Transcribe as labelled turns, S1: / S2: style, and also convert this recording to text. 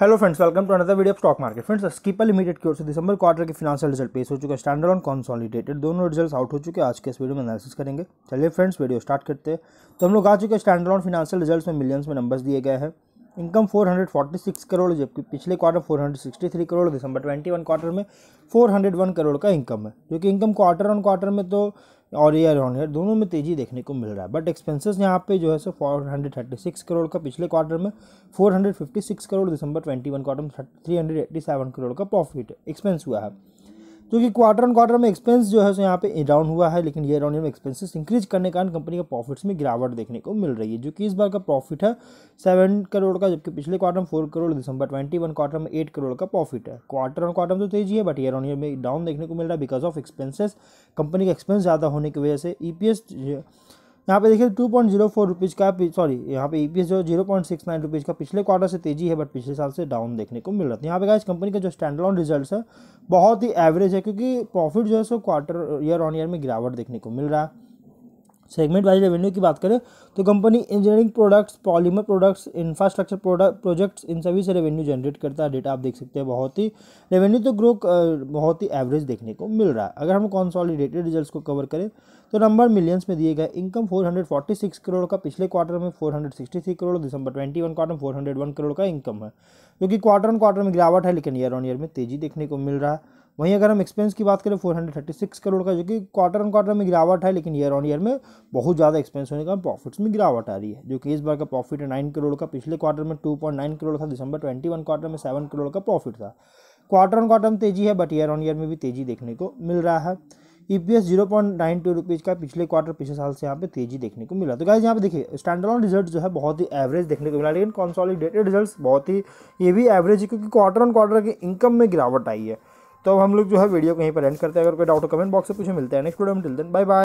S1: hello friends welcome to another video stock market friends Skipper Limited की ओर से दिसंबर क्वार्टर के फिनाशियल रिजल्ट पेश हो चुका है स्टैंडर्ड ऑन कॉन्सॉलिडेटेड दोनों रिजल्ट आउट हो चुके हैं आज के इस वीडियो में एनालिसिस करेंगे चलिए फ्रेंड्स वीडियो स्टार्ट करते हैं तो हम लोग आ चुके हैं स्टैंडर्ड ऑन फिनाशियल रिजल्ट में मिलियंस में नंबर्स दिए गए हैं इनकम फोर करोड़ जबकि पिछले क्वार्टर फोर करोड़ दिसंबर ट्वेंटी क्वार्टर में फोर करोड़ का इनकम है जो कि इनकम क्वार्टर ऑन क्वार्टर में तो और ईयर ऑन ईयर दोनों में तेज़ी देखने को मिल रहा है बट एक्सपेंसेस यहाँ पे जो है सो 436 करोड़ का पिछले क्वार्टर में 456 करोड़ दिसंबर 21 क्वार्टर में 387 करोड़ का प्रॉफिट एक्सपेंस हुआ है क्योंकि क्वार्टर ऑन क्वार्टर में एक्सपेंस जो है सो यहाँ पे डाउन हुआ है लेकिन ये डाउन में एक्सपेंसेस इंक्रीज करने के कारण कंपनी का प्रॉफिट्स में गिरावट देखने को मिल रही है जो कि इस बार का प्रॉफिट है सेवन करोड़ का जबकि पिछले क्वार्टर में फोर करोड़ दिसंबर ट्वेंटी वन क्वार्टर में एट करोड़ का प्रॉफिट है क्वार्टर ऑन क्वार्टर में तो तेजी है बट ईयर ऑन ईयर में डाउन देखने को मिल रहा है बिकॉज ऑफ एक्सपेंसेस कंपनी का एक्सपेंस ज़्यादा होने की वजह से ई e यहाँ पे देखिए two point zero four rupees का सॉरी यहाँ पे ई e जो zero point six nine rupees का पिछले क्वार्टर से तेजी है बट पिछले साल से डाउन देखने को मिल रहा था यहाँ पे गाइस कंपनी का जो स्टैंडलॉन रिजल्ट है बहुत ही एवरेज है क्योंकि प्रॉफिट जो है सो क्वार्टर ईयर ऑन ईयर में गिरावट देखने को मिल रहा है सेगमेंट वाइज रेवेन्यू की बात करें तो company engineering products polymer products infrastructure product projects इन सभी से रेवेन्यू जनरेट करता है डेटा आप देख सकते हैं बहुत ही रेवेन्यू तो ग्रो बहुत ही एवरेज देखने को मिल रहा है अगर हम कॉन्सॉलिडेटेड रिजल्ट को कवर करें तो नंबर मिलियंस में दिए गए इनकम फोर करोड़ का पिछले क्वार्टर में फोर करोड़ दिसंबर ट्वेंटी क्वार्टर में फोर करोड़ का इनकम है जो कि क्वार्टर ऑन क्वार्टर में गिरावट है लेकिन ईयर ऑन ईयर में तेजी देखने को मिल रहा है वहीं अगर हम एक्सपेंस की बात करें 436 करोड़ का जो कि क्वार्टर ऑन क्वार्टर में गिरावट है लेकिन ईयर ऑन ईयर में बहुत ज़्यादा एक्सपेंस होने का प्रॉफिट्स में गिरावट आ रही है जो कि इस बार का प्रॉफिट है नाइन करोड़ का पिछले क्वार्टर में टू करोड़ था दिसंबर ट्वेंटी क्वार्टर में सेवन करोड़ का प्रॉफिट था क्वार्टर ऑन क्वार्टर में तेज़ी है बट ईयर ऑन ईयर में भी तेज़ी देखने को मिल रहा है E P S zero point nine two rupees का पिछले क्वार्टर पिछले साल से यहाँ पे तेजी देखने को मिला तो गाइज यहाँ पे देखिए स्टैंडर्ड रिजल्ट जो है बहुत ही एवरेज देखने को मिला लेकिन कॉन्सॉलिडेटेड रिजल्ट्स बहुत ही ये भी एवरेज है क्योंकि क्वार्टर ऑन क्वार्टर के इनकम में गिरावट आई है तो हम लोग जो है वीडियो कहीं पर एंड करते हैं अगर कोई डाउट हो कमेंट बॉक्स से पूछे मिलते हैं नेक्स्ट वीडियो में मिलते हैं बाय बाय